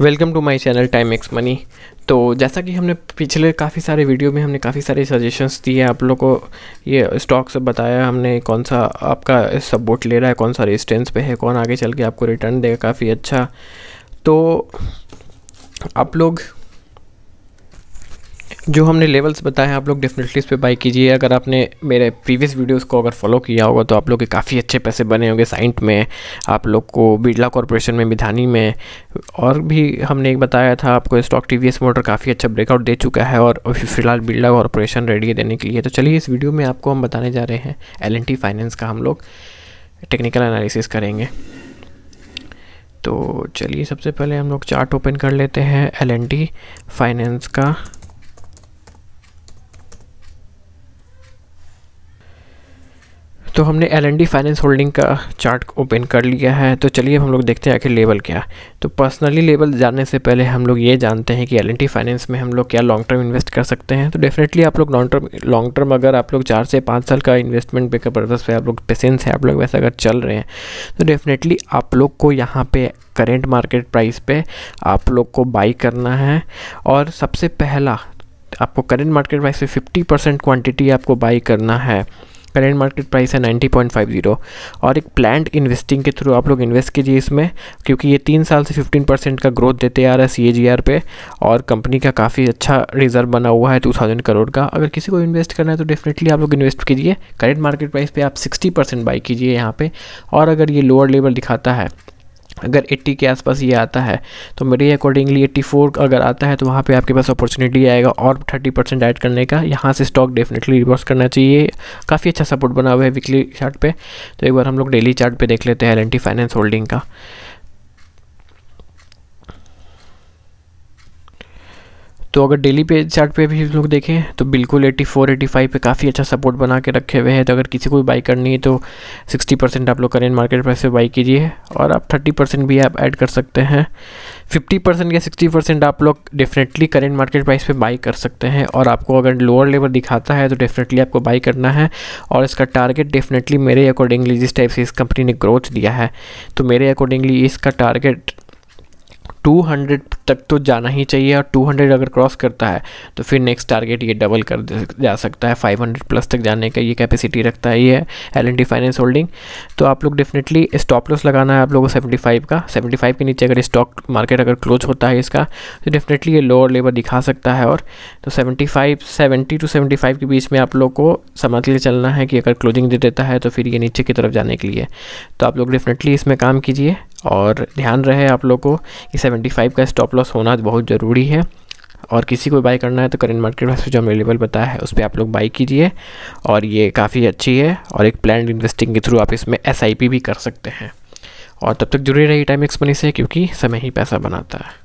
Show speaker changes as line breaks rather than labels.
welcome to my channel time X money तो जैसा कि हमने पिछले काफ़ी सारे वीडियो में हमने काफ़ी सारे सजेशंस दिए आप लोग को ये स्टॉक्स बताया हमने कौन सा आपका सपोर्ट ले रहा है कौन सा रेजिस्टेंस पे है कौन आगे चल के आपको रिटर्न देगा काफ़ी अच्छा तो आप लोग जो हमने लेवल्स बताए हैं आप लोग डेफिनेटली इस पर बाई कीजिए अगर आपने मेरे प्रीवियस वीडियोस को अगर फॉलो किया होगा तो आप लोग के काफ़ी अच्छे पैसे बने होंगे साइंट में आप लोग को बिरला कॉरपोरेशन में मिधानी में और भी हमने एक बताया था आपको स्टॉक टी वी मोटर काफ़ी अच्छा ब्रेकआउट दे चुका है और अभी फिलहाल बिरला कॉरपोरेशन रेडी है देने के लिए तो चलिए इस वीडियो में आपको हम बताने जा रहे हैं एल फाइनेंस का हम लोग टेक्निकल एनालिसिस करेंगे तो चलिए सबसे पहले हम लोग चार्ट ओपन कर लेते हैं एल फाइनेंस का तो हमने L N D finance holding का चार्ट ओपन कर लिया है तो चलिए हम लोग देखते हैं आखिर लेवल क्या तो पर्सनली लेवल जानने से पहले हम लोग ये जानते हैं कि एल एन डी फाइनेंस में हम लोग क्या लॉन्ग टर्म इन्वेस्ट कर सकते हैं तो डेफिनेटली आप लोग लॉन्ग टर्म लॉन्ग टर्म अगर आप लोग चार से पाँच साल का इन्वेस्टमेंट पे पर्पज़ पर आप लोग पेशेंस है आप लोग वैसे अगर चल रहे हैं तो डेफिनेटली आप लोग को यहाँ पर करेंट मार्केट प्राइस पे आप लोग को बाई करना है और सबसे पहला आपको करेंट मार्केट प्राइस पर फिफ्टी परसेंट क्वान्टिटी आपको बाई करना है करेंट मार्केट प्राइस है नाइन्टी पॉइंट फाइव जीरो और एक प्लान्ड इन्वेस्टिंग के थ्रू आप लोग इन्वेस्ट कीजिए इसमें क्योंकि ये तीन साल से फिफ्टीन परसेंट का ग्रोथ देते आ रहा है सी ए जी आर पे और कंपनी का काफ़ी अच्छा रिजर्व बना हुआ है टू थाउजेंड करोड़ का अगर किसी को इन्वेस्ट करना है तो डेफिनेटली आप लोग इन्वेस्ट कीजिए करेंट मार्केट प्राइस पर आप सिक्सटी परसेंट बाई कीजिए यहाँ पर और अगर ये लोअर लेवल दिखाता है अगर 80 के आसपास ये आता है तो मेरे अकॉर्डिंगली 84 अगर आता है तो वहाँ पे आपके पास अपॉर्चुनिटी आएगा और 30 परसेंट ऐड करने का यहाँ से स्टॉक डेफिनेटली रिवर्स करना चाहिए काफ़ी अच्छा सपोर्ट बना हुआ है वीकली चार्ट पे तो एक बार हम लोग डेली चार्ट पे देख लेते हैं एल फाइनेंस होल्डिंग का तो अगर डेली पे चार्ट पे भी लोग देखें तो बिल्कुल 84 85 पे काफ़ी अच्छा सपोर्ट बना के रखे हुए हैं तो अगर किसी को भी बाई करनी है तो 60 परसेंट आप लोग करेंट मार्केट प्राइस पे बाई कीजिए और आप 30 परसेंट भी आप ऐड कर सकते हैं 50 परसेंट या 60 परसेंट आप लोग डेफिनेटली करेंट मार्केट प्राइस पे बाई कर सकते हैं और आपको अगर लोअर लेवल दिखाता है तो डेफिनेटली आपको बाई करना है और इसका टारगेट डेफिनेटली मेरे अकॉर्डिंगली जिस टाइप से इस कंपनी ने ग्रोथ दिया है तो मेरे अकॉर्डिंगली इसका टारगेट 200 तक तो जाना ही चाहिए और 200 अगर क्रॉस करता है तो फिर नेक्स्ट टारगेट ये डबल कर जा सकता है 500 प्लस तक जाने का ये कैपेसिटी रखता है ये एल फाइनेंस होल्डिंग तो आप लोग डेफिनेटली स्टॉप लॉस लगाना है आप लोगों को 75 का 75 के नीचे अगर स्टॉक मार्केट अगर क्लोज होता है इसका तो डेफिनेटली ये लोअर लेवल दिखा सकता है और तो सेवेंटी फाइव टू सेवेंटी के बीच में आप लोग को समझ के चलना है कि अगर क्लोजिंग दे देता है तो फिर ये नीचे की तरफ जाने के लिए तो आप लोग डेफिनेटली इसमें काम कीजिए और ध्यान रहे आप लोग को कि 75 का स्टॉप लॉस होना बहुत ज़रूरी है और किसी को बाई करना है तो करेंट मार्केट में जो अवेलेबल बताया है उस पर आप लोग बाई कीजिए और ये काफ़ी अच्छी है और एक प्लान इन्वेस्टिंग के थ्रू आप इसमें एस भी कर सकते हैं और तब तक जुड़े रही टाइम एक्सपनी से क्योंकि समय ही पैसा बनाता है